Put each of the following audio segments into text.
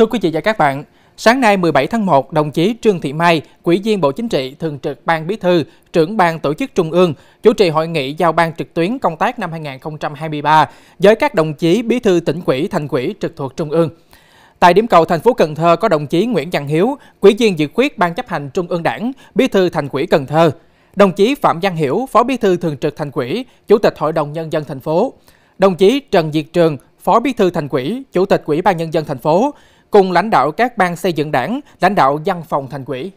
Thưa quý vị và các bạn, sáng nay 17 tháng 1, đồng chí Trương Thị Mai, quỹ viên Bộ Chính trị, Thường trực Ban Bí thư, trưởng Ban Tổ chức Trung ương, chủ trì hội nghị giao ban trực tuyến công tác năm 2023 với các đồng chí Bí thư tỉnh ủy, thành ủy trực thuộc Trung ương. Tại điểm cầu thành phố Cần Thơ có đồng chí Nguyễn Văn Hiếu, quỹ viên dự khuyết Ban chấp hành Trung ương Đảng, Bí thư Thành ủy Cần Thơ, đồng chí Phạm Văn Hiểu, Phó Bí thư Thường trực Thành ủy, Chủ tịch Hội đồng nhân dân thành phố, đồng chí Trần Diệt Trường, Phó Bí thư Thành ủy, Chủ tịch Quỹ ban nhân dân thành phố, cùng lãnh đạo các ban xây dựng đảng, lãnh đạo văn phòng thành quỹ.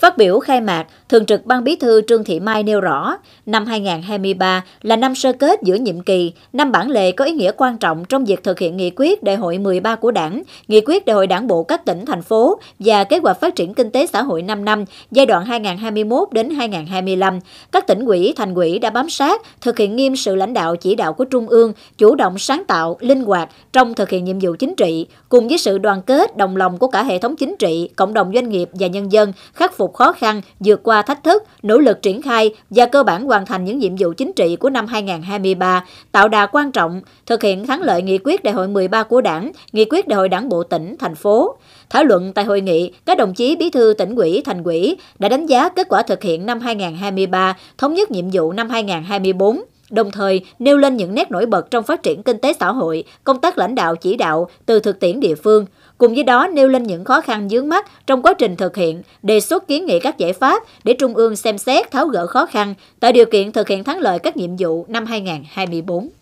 Phát biểu khai mạc, Thường trực Ban Bí thư Trương Thị Mai nêu rõ, năm 2023 là năm sơ kết giữa nhiệm kỳ, năm bản lề có ý nghĩa quan trọng trong việc thực hiện nghị quyết đại hội 13 của Đảng, nghị quyết đại hội Đảng bộ các tỉnh thành phố và kế hoạch phát triển kinh tế xã hội 5 năm giai đoạn 2021 đến 2025. Các tỉnh ủy, thành ủy đã bám sát, thực hiện nghiêm sự lãnh đạo chỉ đạo của Trung ương, chủ động sáng tạo, linh hoạt trong thực hiện nhiệm vụ chính trị, cùng với sự đoàn kết, đồng lòng của cả hệ thống chính trị, cộng đồng doanh nghiệp và nhân dân khắc phục phục khó khăn, vượt qua thách thức, nỗ lực triển khai và cơ bản hoàn thành những nhiệm vụ chính trị của năm 2023, tạo đà quan trọng, thực hiện thắng lợi nghị quyết đại hội 13 của đảng, nghị quyết đại hội đảng bộ tỉnh, thành phố. Thảo luận tại hội nghị, các đồng chí bí thư tỉnh ủy, thành ủy đã đánh giá kết quả thực hiện năm 2023, thống nhất nhiệm vụ năm 2024 đồng thời nêu lên những nét nổi bật trong phát triển kinh tế xã hội, công tác lãnh đạo chỉ đạo từ thực tiễn địa phương, cùng với đó nêu lên những khó khăn dướng mắt trong quá trình thực hiện, đề xuất kiến nghị các giải pháp để Trung ương xem xét tháo gỡ khó khăn, tạo điều kiện thực hiện thắng lợi các nhiệm vụ năm 2024.